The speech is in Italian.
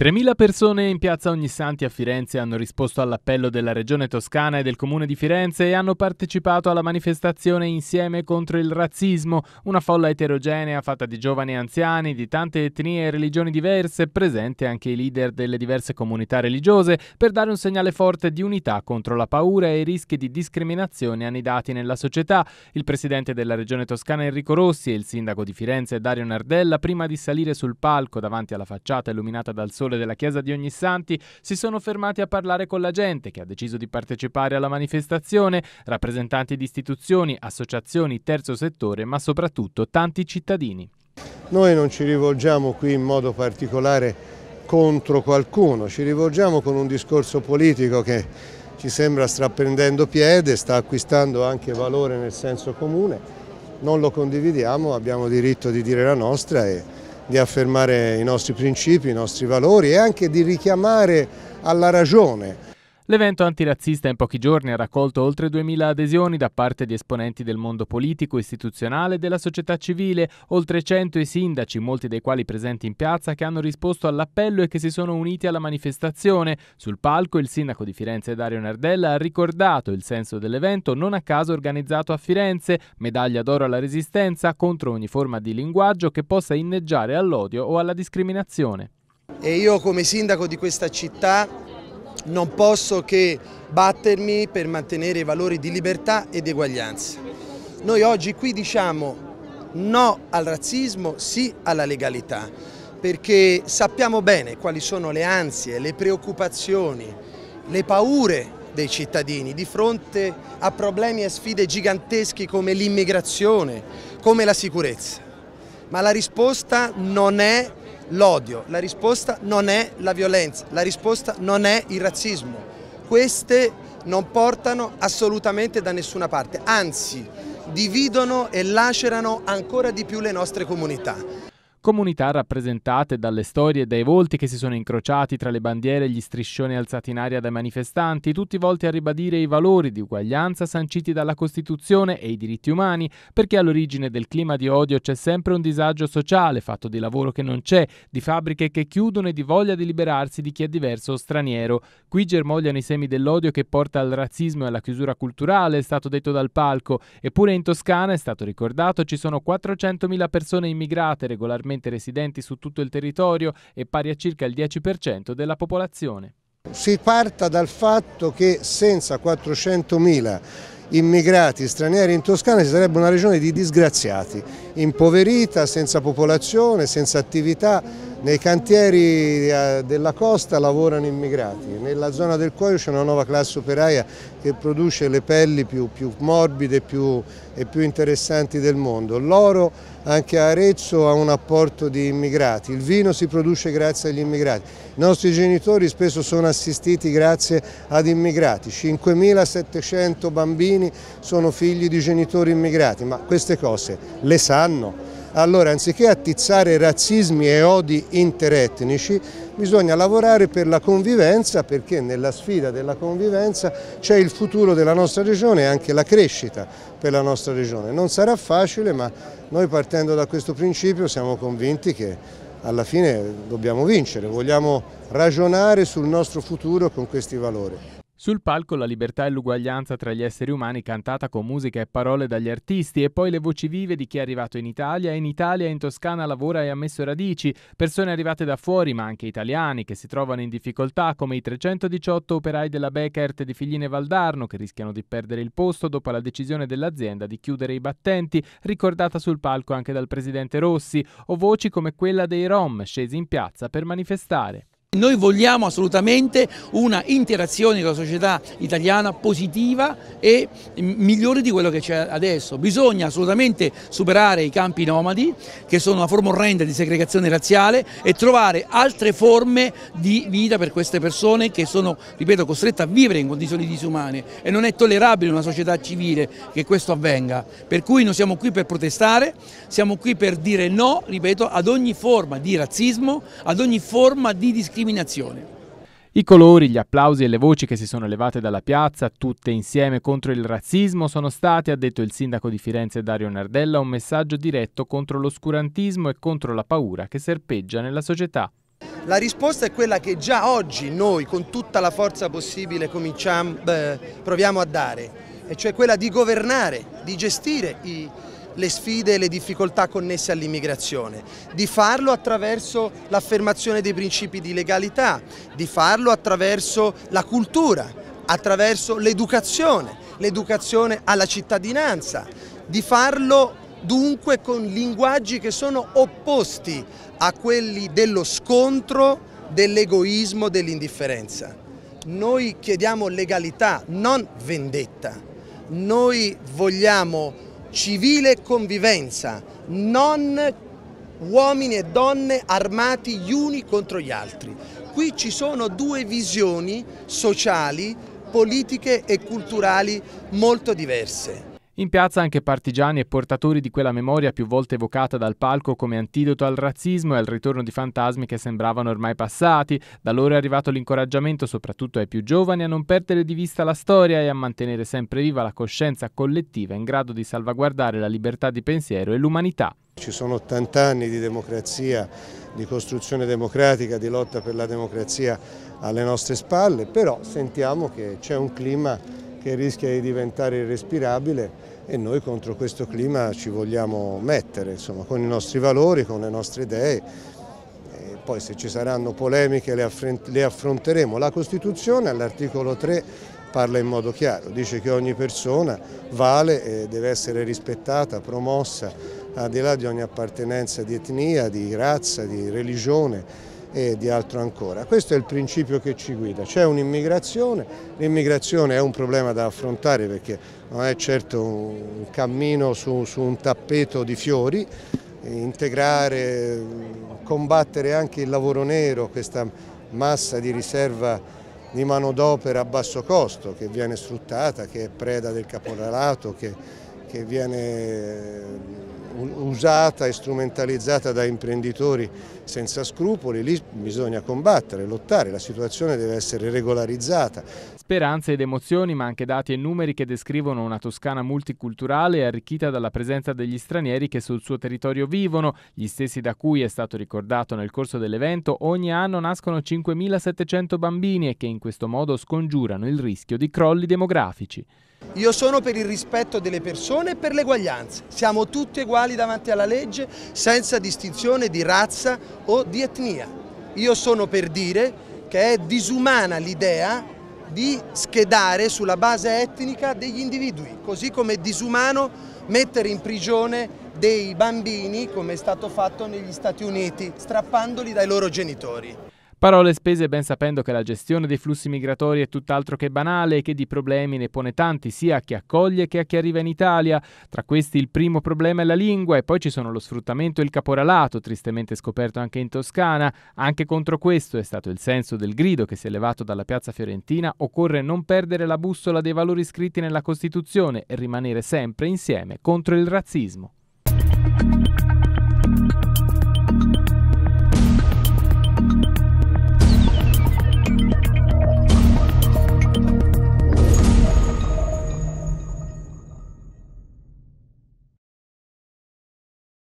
3.000 persone in piazza Ogni Santi a Firenze hanno risposto all'appello della Regione Toscana e del Comune di Firenze e hanno partecipato alla manifestazione Insieme contro il razzismo, una folla eterogenea fatta di giovani e anziani di tante etnie e religioni diverse, presente anche i leader delle diverse comunità religiose, per dare un segnale forte di unità contro la paura e i rischi di discriminazione annidati nella società. Il presidente della Regione Toscana Enrico Rossi e il sindaco di Firenze Dario Nardella, prima di salire sul palco davanti alla facciata illuminata dal sole pastore della chiesa di Ognissanti si sono fermati a parlare con la gente che ha deciso di partecipare alla manifestazione, rappresentanti di istituzioni, associazioni, terzo settore, ma soprattutto tanti cittadini. Noi non ci rivolgiamo qui in modo particolare contro qualcuno, ci rivolgiamo con un discorso politico che ci sembra sta prendendo piede, sta acquistando anche valore nel senso comune, non lo condividiamo, abbiamo diritto di dire la nostra e di affermare i nostri principi, i nostri valori e anche di richiamare alla ragione. L'evento antirazzista in pochi giorni ha raccolto oltre 2.000 adesioni da parte di esponenti del mondo politico, istituzionale e della società civile, oltre 100 i sindaci, molti dei quali presenti in piazza, che hanno risposto all'appello e che si sono uniti alla manifestazione. Sul palco il sindaco di Firenze Dario Nardella ha ricordato il senso dell'evento non a caso organizzato a Firenze, medaglia d'oro alla resistenza contro ogni forma di linguaggio che possa inneggiare all'odio o alla discriminazione. E io come sindaco di questa città non posso che battermi per mantenere i valori di libertà ed eguaglianza. Noi oggi qui diciamo no al razzismo, sì alla legalità, perché sappiamo bene quali sono le ansie, le preoccupazioni, le paure dei cittadini di fronte a problemi e sfide giganteschi come l'immigrazione, come la sicurezza. Ma la risposta non è l'odio, la risposta non è la violenza, la risposta non è il razzismo. Queste non portano assolutamente da nessuna parte, anzi dividono e lacerano ancora di più le nostre comunità. Comunità rappresentate dalle storie e dai volti che si sono incrociati tra le bandiere e gli striscioni alzati in aria dai manifestanti, tutti volti a ribadire i valori di uguaglianza sanciti dalla Costituzione e i diritti umani, perché all'origine del clima di odio c'è sempre un disagio sociale fatto di lavoro che non c'è, di fabbriche che chiudono e di voglia di liberarsi di chi è diverso o straniero. Qui germogliano i semi dell'odio che porta al razzismo e alla chiusura culturale, è stato detto dal palco, eppure in Toscana, è stato ricordato, ci sono 400.000 persone immigrate regolarmente mentre residenti su tutto il territorio e pari a circa il 10% della popolazione. Si parta dal fatto che senza 400.000 immigrati stranieri in Toscana si sarebbe una regione di disgraziati, impoverita, senza popolazione, senza attività, nei cantieri eh, della costa lavorano immigrati, nella zona del cuoio c'è una nuova classe operaia che produce le pelli più, più morbide più, e più interessanti del mondo. L'oro anche a Arezzo ha un apporto di immigrati, il vino si produce grazie agli immigrati. I nostri genitori spesso sono assistiti grazie ad immigrati, 5.700 bambini sono figli di genitori immigrati, ma queste cose le sanno? Allora, anziché attizzare razzismi e odi interetnici, bisogna lavorare per la convivenza perché nella sfida della convivenza c'è il futuro della nostra regione e anche la crescita per la nostra regione. Non sarà facile, ma noi partendo da questo principio siamo convinti che alla fine dobbiamo vincere, vogliamo ragionare sul nostro futuro con questi valori. Sul palco la libertà e l'uguaglianza tra gli esseri umani cantata con musica e parole dagli artisti e poi le voci vive di chi è arrivato in Italia e in Italia e in Toscana lavora e ha messo radici, persone arrivate da fuori ma anche italiani che si trovano in difficoltà come i 318 operai della Beckert di Figline Valdarno che rischiano di perdere il posto dopo la decisione dell'azienda di chiudere i battenti, ricordata sul palco anche dal presidente Rossi, o voci come quella dei Rom scesi in piazza per manifestare. Noi vogliamo assolutamente una interazione con la società italiana positiva e migliore di quello che c'è adesso. Bisogna assolutamente superare i campi nomadi, che sono una forma orrenda di segregazione razziale, e trovare altre forme di vita per queste persone che sono, ripeto, costrette a vivere in condizioni disumane. E non è tollerabile in una società civile che questo avvenga. Per cui noi siamo qui per protestare, siamo qui per dire no, ripeto, ad ogni forma di razzismo, ad ogni forma di discriminazione discriminazione. I colori, gli applausi e le voci che si sono elevate dalla piazza, tutte insieme contro il razzismo, sono stati, ha detto il sindaco di Firenze Dario Nardella, un messaggio diretto contro l'oscurantismo e contro la paura che serpeggia nella società. La risposta è quella che già oggi noi con tutta la forza possibile proviamo a dare, e cioè quella di governare, di gestire i, le sfide e le difficoltà connesse all'immigrazione, di farlo attraverso l'affermazione dei principi di legalità, di farlo attraverso la cultura, attraverso l'educazione, l'educazione alla cittadinanza, di farlo dunque con linguaggi che sono opposti a quelli dello scontro, dell'egoismo, dell'indifferenza. Noi chiediamo legalità, non vendetta. Noi vogliamo civile convivenza, non uomini e donne armati gli uni contro gli altri. Qui ci sono due visioni sociali, politiche e culturali molto diverse. In piazza anche partigiani e portatori di quella memoria più volte evocata dal palco come antidoto al razzismo e al ritorno di fantasmi che sembravano ormai passati. Da loro è arrivato l'incoraggiamento soprattutto ai più giovani a non perdere di vista la storia e a mantenere sempre viva la coscienza collettiva in grado di salvaguardare la libertà di pensiero e l'umanità. Ci sono 80 anni di democrazia, di costruzione democratica, di lotta per la democrazia alle nostre spalle, però sentiamo che c'è un clima che rischia di diventare irrespirabile e noi contro questo clima ci vogliamo mettere, insomma, con i nostri valori, con le nostre idee. E poi se ci saranno polemiche le affronteremo. La Costituzione all'articolo 3 parla in modo chiaro, dice che ogni persona vale e deve essere rispettata, promossa, al di là di ogni appartenenza di etnia, di razza, di religione, e di altro ancora. Questo è il principio che ci guida, c'è un'immigrazione, l'immigrazione è un problema da affrontare perché non è certo un cammino su, su un tappeto di fiori, integrare, combattere anche il lavoro nero, questa massa di riserva di manodopera a basso costo che viene sfruttata, che è preda del caporalato, che, che viene usata e strumentalizzata da imprenditori senza scrupoli, lì bisogna combattere, lottare, la situazione deve essere regolarizzata. Speranze ed emozioni, ma anche dati e numeri che descrivono una Toscana multiculturale arricchita dalla presenza degli stranieri che sul suo territorio vivono, gli stessi da cui è stato ricordato nel corso dell'evento, ogni anno nascono 5.700 bambini e che in questo modo scongiurano il rischio di crolli demografici. Io sono per il rispetto delle persone e per l'eguaglianza. Siamo tutti uguali uguali davanti alla legge senza distinzione di razza o di etnia. Io sono per dire che è disumana l'idea di schedare sulla base etnica degli individui, così come è disumano mettere in prigione dei bambini come è stato fatto negli Stati Uniti, strappandoli dai loro genitori. Parole spese ben sapendo che la gestione dei flussi migratori è tutt'altro che banale e che di problemi ne pone tanti sia a chi accoglie che a chi arriva in Italia. Tra questi il primo problema è la lingua e poi ci sono lo sfruttamento e il caporalato, tristemente scoperto anche in Toscana. Anche contro questo è stato il senso del grido che si è levato dalla piazza fiorentina, occorre non perdere la bussola dei valori scritti nella Costituzione e rimanere sempre insieme contro il razzismo.